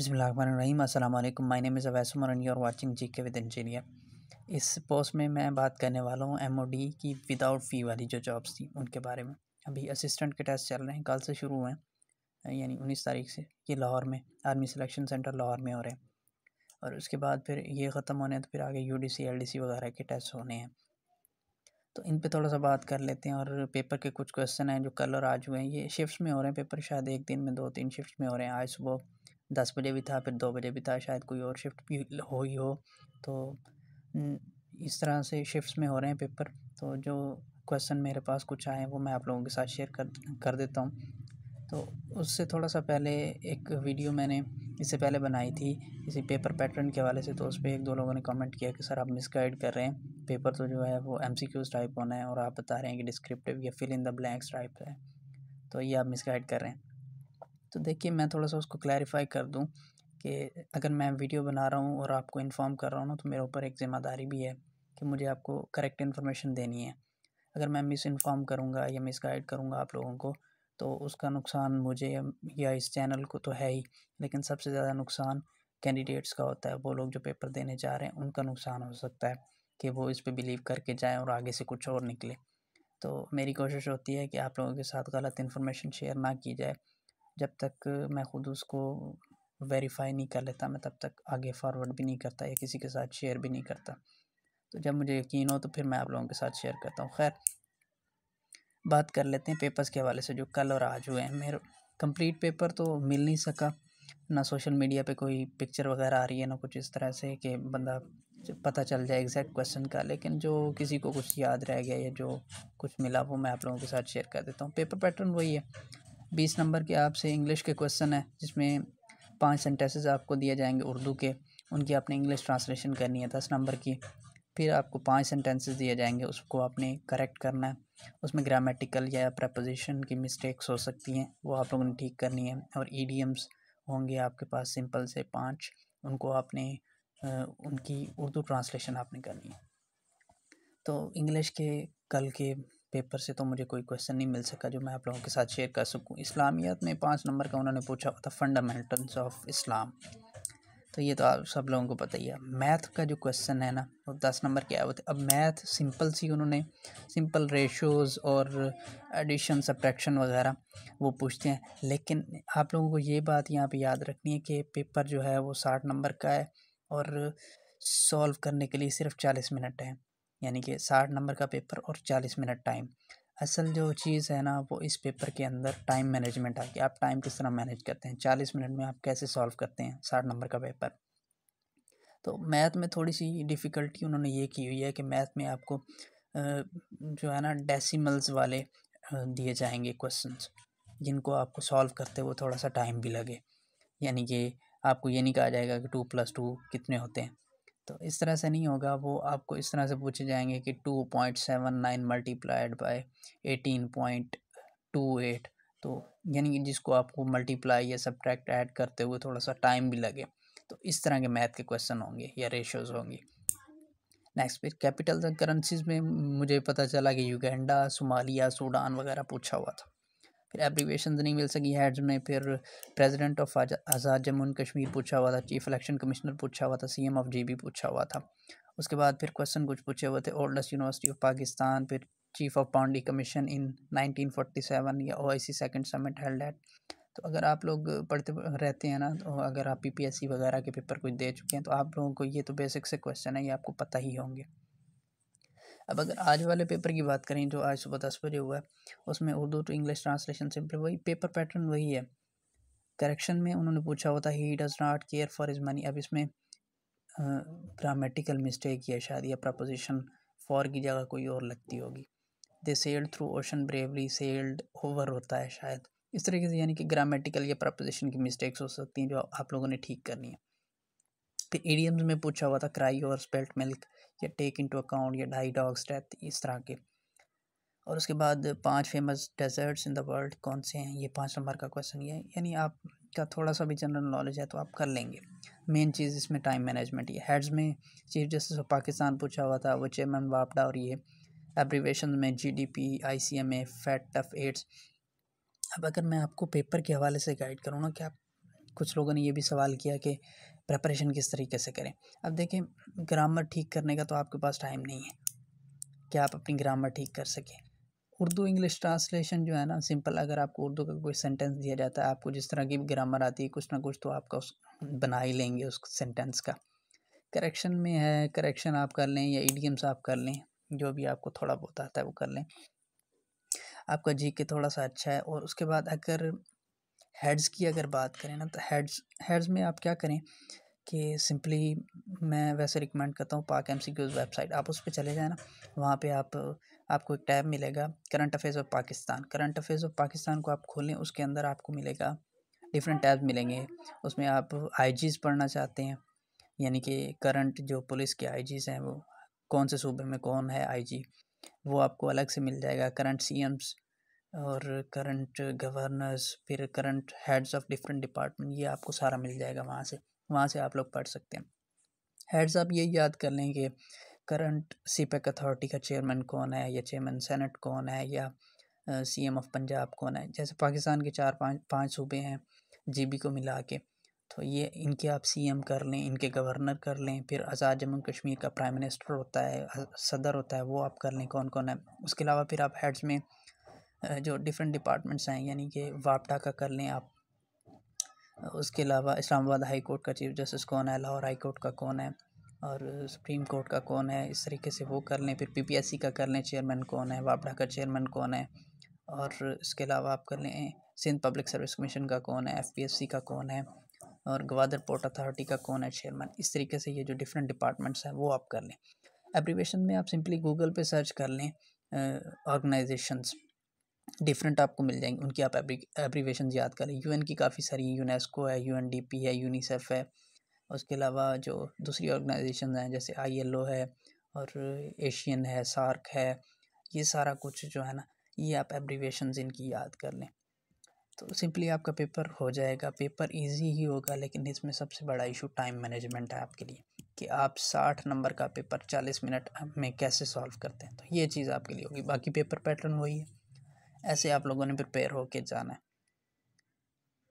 बिसमीम अल्लाम my name is Awais Umar and you are watching G K with engineer इस post में मैं बात करने वाला हूँ एम की विदाउट फ़ी वाली जो जॉब्स थी उनके बारे में अभी असिस्टेंट के टेस्ट चल रहे हैं कल से शुरू हुए हैं यानी उन्नीस तारीख से ये लाहौर में आर्मी सिलेक्शन सेंटर लाहौर में हो रहे हैं और उसके बाद फिर ये ख़त्म होने हैं तो फिर आगे U D C L D C वगैरह के टेस्ट होने हैं तो इन पर थोड़ा सा बात कर लेते हैं और पेपर के कुछ क्वेश्चन हैं जो कल और आज हुए हैं ये शिफ्ट में हो रहे हैं पेपर शायद एक दिन में दो तीन शिफ्ट में हो रहे हैं आज सुबह दस बजे भी था फिर दो बजे भी था शायद कोई और शिफ्ट भी हो ही हो तो इस तरह से शिफ्ट्स में हो रहे हैं पेपर तो जो क्वेश्चन मेरे पास कुछ आए हैं वो मैं आप लोगों के साथ शेयर कर कर देता हूँ तो उससे थोड़ा सा पहले एक वीडियो मैंने इससे पहले बनाई थी इसी पेपर पैटर्न के हवाले से तो उस पर एक दो लोगों ने कमेंट किया कि सर आप मिसगाइड कर रहे हैं पेपर तो जो है वो एम टाइप होना है और आप बता रहे हैं कि डिस्क्रिप्टिव या fill in the blanks type है तो ये आप मिसगाइड कर रहे हैं तो देखिए मैं थोड़ा सा उसको क्लैरिफाई कर दूँ कि अगर मैं वीडियो बना रहा हूँ और आपको इन्फॉर्म कर रहा हूँ ना तो मेरे ऊपर एक ज़िम्मेदारी भी है कि मुझे आपको करेक्ट इन्फॉर्मेशन देनी है अगर मैं मिस इन्फॉर्म करूँगा या मिस गाइड करूँगा आप लोगों को तो उसका नुकसान मुझे या इस चैनल को तो है ही लेकिन सबसे ज़्यादा नुकसान कैंडिडेट्स का होता है वो लोग जो पेपर देने जा रहे हैं उनका नुकसान हो सकता है कि वो इस पर बिलीव करके जाएँ और आगे से कुछ और निकले तो मेरी कोशिश होती है कि आप लोगों के साथ गलत इन्फॉर्मेशन शेयर ना की जाए जब तक मैं ख़ुद उसको वेरीफाई नहीं कर लेता मैं तब तक आगे फॉरवर्ड भी नहीं करता या किसी के साथ शेयर भी नहीं करता तो जब मुझे यकीन हो तो फिर मैं आप लोगों के साथ शेयर करता हूँ खैर बात कर लेते हैं पेपर्स के हवाले से जो कल और आज हुए हैं मेरे कंप्लीट पेपर तो मिल नहीं सका ना सोशल मीडिया पे कोई पिक्चर वगैरह आ रही है ना कुछ इस तरह से कि बंदा पता चल जाए एग्जैक्ट क्वेश्चन का लेकिन जो किसी को कुछ याद रह गया या जो कुछ मिला वो मैं आप लोगों के साथ शेयर कर देता हूँ पेपर पैटर्न वही है बीस नंबर के आपसे इंग्लिश के क्वेश्चन है जिसमें पांच सेंटेंसेस आपको दिए जाएंगे उर्दू के उनकी आपने इंग्लिश ट्रांसलेशन करनी है दस नंबर की फिर आपको पांच सेंटेंसेस दिए जाएंगे उसको आपने करेक्ट करना है उसमें ग्रामेटिकल या प्रपोजिशन की मिस्टेक्स हो सकती हैं वो आप लोगों ने ठीक करनी है और ईडीएम्स होंगे आपके पास सिंपल से पाँच उनको आपने उनकी उर्दू ट्रांसलेशन आपने करनी है तो इंग्लिश के कल के पेपर से तो मुझे कोई क्वेश्चन नहीं मिल सका जो मैं आप लोगों के साथ शेयर कर सकूं इस्लामियत में पाँच नंबर का उन्होंने पूछा था फंडामेंटल्स ऑफ इस्लाम तो ये तो आप सब लोगों को पता ही है मैथ का जो क्वेश्चन है ना वो दस नंबर के आए हुए थे अब मैथ सिंपल सी उन्होंने सिंपल रेशोज़ और एडिशन सब्ट्रैक्शन वगैरह वो पूछते हैं लेकिन आप लोगों को ये बात यहाँ पे याद रखनी है कि पेपर जो है वो साठ नंबर का है और सॉल्व करने के लिए सिर्फ चालीस मिनट है यानी कि साठ नंबर का पेपर और चालीस मिनट टाइम असल जो चीज़ है ना वो इस पेपर के अंदर टाइम मैनेजमेंट आ गया आप टाइम किस तरह मैनेज करते हैं चालीस मिनट में आप कैसे सॉल्व करते हैं साठ नंबर का पेपर तो मैथ में थोड़ी सी डिफ़िकल्टी उन्होंने ये की हुई है कि मैथ में आपको जो है ना डेसिमल्स वाले दिए जाएंगे क्वेश्चंस जिनको आपको सॉल्व करते हुए थोड़ा सा टाइम भी लगे यानी कि आपको ये नहीं कहा जाएगा कि टू प्लस टू कितने होते हैं तो इस तरह से नहीं होगा वो आपको इस तरह से पूछे जाएंगे कि two point seven nine multiplied by eighteen point two eight तो यानी कि जिसको आपको मल्टीप्लाई या सब्ट्रैक्ट ऐड करते हुए थोड़ा सा टाइम भी लगे तो इस तरह के मैथ के क्वेश्चन होंगे या रेशोज़ होंगे नेक्स्ट पे कैपिटल करेंसीज में मुझे पता चला कि युगेंडा सोमालिया सूडान वगैरह पूछा हुआ था फिर एब्रीवेशन तो नहीं मिल सकी हेड्स में फिर president of Azad Jammu and Kashmir पूछा हुआ था चीफ इलेक्शन कमिश्नर पूछा हुआ था सीएम ऑफ जीबी पूछा हुआ था उसके बाद फिर क्वेश्चन कुछ पूछे हुए थे ओल्डेस्ट यूनिवर्सिटी ऑफ पाकिस्तान फिर chief of boundary commission in seven या O I C second summit held at तो अगर आप लोग पढ़ते रहते हैं ना तो अगर आप पी पी एस सी वगैरह के पेपर कुछ दे चुके हैं तो आप लोगों को ये तो बेसिक से क्वेश्चन है ये आपको पता ही होंगे अब अगर आज वाले पेपर की बात करें जो आज सुबह दस बजे हुआ है उसमें Urdu to English translation simple वही पेपर पैटर्न वही है करेक्शन में उन्होंने पूछा होता he does not care for his money अब इसमें ग्रामेटिकल मिस्टेक या शायद या प्रपोजिशन फॉर की जगह कोई और लगती होगी they sailed through ocean bravely sailed over होता है शायद इस तरीके से यानी कि ग्रामेटिकल या प्रपोजिशन की मिस्टेक्स हो सकती हैं जो आप लोगों ने ठीक करनी है एडियम्स में पूछा हुआ था क्राई और स्पेल्ट मिल्क या टेक इन टू अकाउंट या डाई डॉग्स डेथ इस तरह के और उसके बाद पांच famous desserts in the world कौन से हैं ये पांच नंबर का क्वेश्चन ये यानी आपका थोड़ा सा भी जनरल नॉलेज है तो आप कर लेंगे मेन चीज़ इसमें टाइम मैनेजमेंट ये हेड्स में चीफ जस्टिस ऑफ पाकिस्तान पूछा हुआ था वो चेयरमैन वापडा और ये एब्रीवेशन में G D P I C M A fat tough aids अब अगर मैं आपको पेपर के हवाले से गाइड करूँ ना कि आप कुछ लोगों ने ये भी सवाल किया कि प्रेपरेशन किस तरीके से करें अब देखें ग्रामर ठीक करने का तो आपके पास टाइम नहीं है क्या आप अपनी ग्रामर ठीक कर सकें उर्दू इंग्लिश ट्रांसलेशन जो है ना सिंपल अगर आपको उर्दू का कोई सेंटेंस दिया जाता है आपको जिस तरह की ग्रामर आती है कुछ ना कुछ तो आपका उस बना ही लेंगे उस सेंटेंस का करेक्शन में है करेक्शन आप कर लें या ईडियम्स आप कर लें जो भी आपको थोड़ा बहुत आता है वो कर लें आपका जी के थोड़ा सा अच्छा है और उसके बाद अगर हेड्स की अगर बात करें ना तो हेड्स हेड्स में आप क्या करें कि सिंपली मैं वैसे रिकमेंड करता हूँ पाक एम सी की वेबसाइट आप उस पर चले जाए ना वहाँ पर आप आपको एक टैब मिलेगा current affairs of Pakistan current affairs of Pakistan को आप खोलें उसके अंदर आपको मिलेगा डिफरेंट टैब मिलेंगे उसमें आप आई पढ़ना चाहते हैं यानी कि करंट जो पुलिस के आई हैं वो कौन से सूबे में कौन है आई वो आपको अलग से मिल जाएगा करंट सी और करंट गवर्नर्स फिर current heads of different department ये आपको सारा मिल जाएगा वहाँ से वहाँ से आप लोग पढ़ सकते हैं हेड्स आप ये याद कर लें कि करंट पैक अथॉरिटी का चेयरमैन कौन है या चेयरमैन सेनेट कौन है या सी एम ऑफ पंजाब कौन है जैसे पाकिस्तान के चार पाँच पाँच सूबे हैं जी बी को मिला के तो ये इनके आप सी एम कर लें इनके गवर्नर कर लें फिर आज़ाद जम्मू कश्मीर का प्राइम मिनिस्टर होता है सदर होता है वो आप कर लें कौन कौन है उसके अलावा फिर आप हेड्स में जो डिफरेंट डिपार्टमेंट्स हैं यानी कि वापटा का कर लें आप उसके अलावा इस्लामाबाद हाई कोर्ट का चीफ जस्टिस कौन है लाहौर हाई कोर्ट का कौन है और सुप्रीम कोर्ट का कौन है इस तरीके से वो कर लें फिर पीपीएससी का कर लें चेयरमैन कौन है वापडा का चेयरमैन कौन है और इसके अलावा आप कर लें सिंध पब्लिक सर्विस कमीशन का कौन है एफपीएससी का कौन है और गवादर पोर्ट अथॉरिटी का कौन है चेयरमैन इस तरीके से ये जो डिफरेंट डिपार्टमेंट्स हैं वो आप कर लें एप्रीवेशन में आप सिंपली गूगल पर सर्च कर लें ऑर्गेनाइजेशंस डिफरेंट आपको मिल जाएंगे उनकी आप एब्रीवेशन याद करें यूएन की काफ़ी सारी यूनेस्को है यूएनडीपी है यूनिसेफ है उसके अलावा जो दूसरी ऑर्गेनाइजेशन हैं जैसे आईएलओ है और एशियन है सार्क है ये सारा कुछ जो है ना ये आप एब्रीवेशन इनकी याद कर लें तो सिंपली आपका पेपर हो जाएगा पेपर इजी ही होगा लेकिन इसमें सबसे बड़ा इशू टाइम मैनेजमेंट है आपके लिए कि आप साठ नंबर का पेपर चालीस मिनट में कैसे सॉल्व करते हैं तो ये चीज़ आपके लिए होगी बाकी पेपर पैटर्न वही है ऐसे आप लोगों ने प्रिपेयर होके जाना है